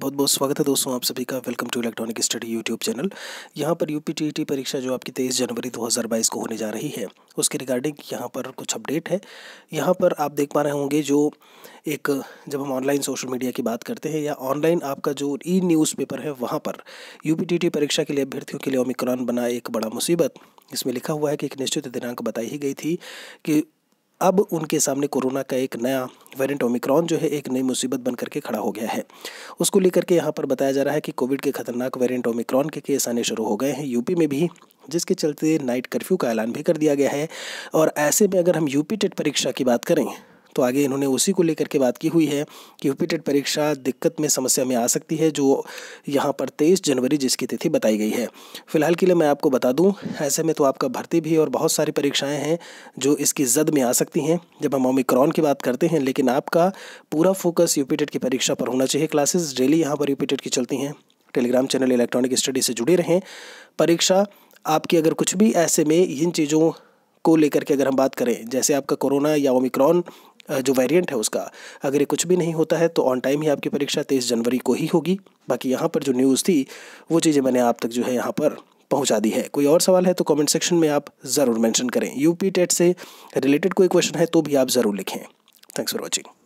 बहुत बहुत स्वागत है दोस्तों आप सभी का welcome to electronic study YouTube channel यहाँ पर यू पी e परीक्षा जो आपकी तेईस जनवरी 2022 को होने जा रही है उसके रिगार्डिंग यहाँ पर कुछ अपडेट है यहाँ पर आप देख पा रहे होंगे जो एक जब हम ऑनलाइन सोशल मीडिया की बात करते हैं या ऑनलाइन आपका जो ई न्यूज़पेपर है वहाँ पर यू e परीक्षा के लिए अभ्यर्थियों के लिए ओमिक्रॉन बना एक बड़ा मुसीबत इसमें लिखा हुआ है कि एक निश्चित दिनांक बताई ही गई थी कि अब उनके सामने कोरोना का एक नया वेरिएंट ओमिक्रॉन जो है एक नई मुसीबत बन करके खड़ा हो गया है उसको लेकर के यहाँ पर बताया जा रहा है कि कोविड के खतरनाक वेरिएंट ओमिक्रॉन के केस आने शुरू हो गए हैं यूपी में भी जिसके चलते नाइट कर्फ्यू का ऐलान भी कर दिया गया है और ऐसे में अगर हम यूपी टेट परीक्षा की बात करें तो आगे इन्होंने उसी को लेकर के बात की हुई है कि रिपीटेड परीक्षा दिक्कत में समस्या में आ सकती है जो यहाँ पर तेईस जनवरी जिसकी तिथि बताई गई है फिलहाल के लिए मैं आपको बता दूँ ऐसे में तो आपका भर्ती भी और बहुत सारी परीक्षाएँ हैं जो इसकी जद में आ सकती हैं जब हम ओमिक्रॉन की बात करते हैं लेकिन आपका पूरा फोकस यूपीटेट की परीक्षा पर होना चाहिए क्लासेस डेली यहाँ पर यूपीटेट की चलती हैं टेलीग्राम चैनल इलेक्ट्रॉनिक स्टडी से जुड़े रहें परीक्षा आपकी अगर कुछ भी ऐसे में इन चीज़ों को लेकर के अगर हम बात करें जैसे आपका कोरोना या ओमिक्रॉन जो वेरिएंट है उसका अगर ये कुछ भी नहीं होता है तो ऑन टाइम ही आपकी परीक्षा तेईस जनवरी को ही होगी बाकी यहाँ पर जो न्यूज़ थी वो चीज़ें मैंने आप तक जो है यहाँ पर पहुँचा दी है कोई और सवाल है तो कॉमेंट सेक्शन में आप ज़रूर मैंशन करें यू टेट से रिलेटेड कोई क्वेश्चन है तो भी आप ज़रूर लिखें थैंक्स फॉर वॉचिंग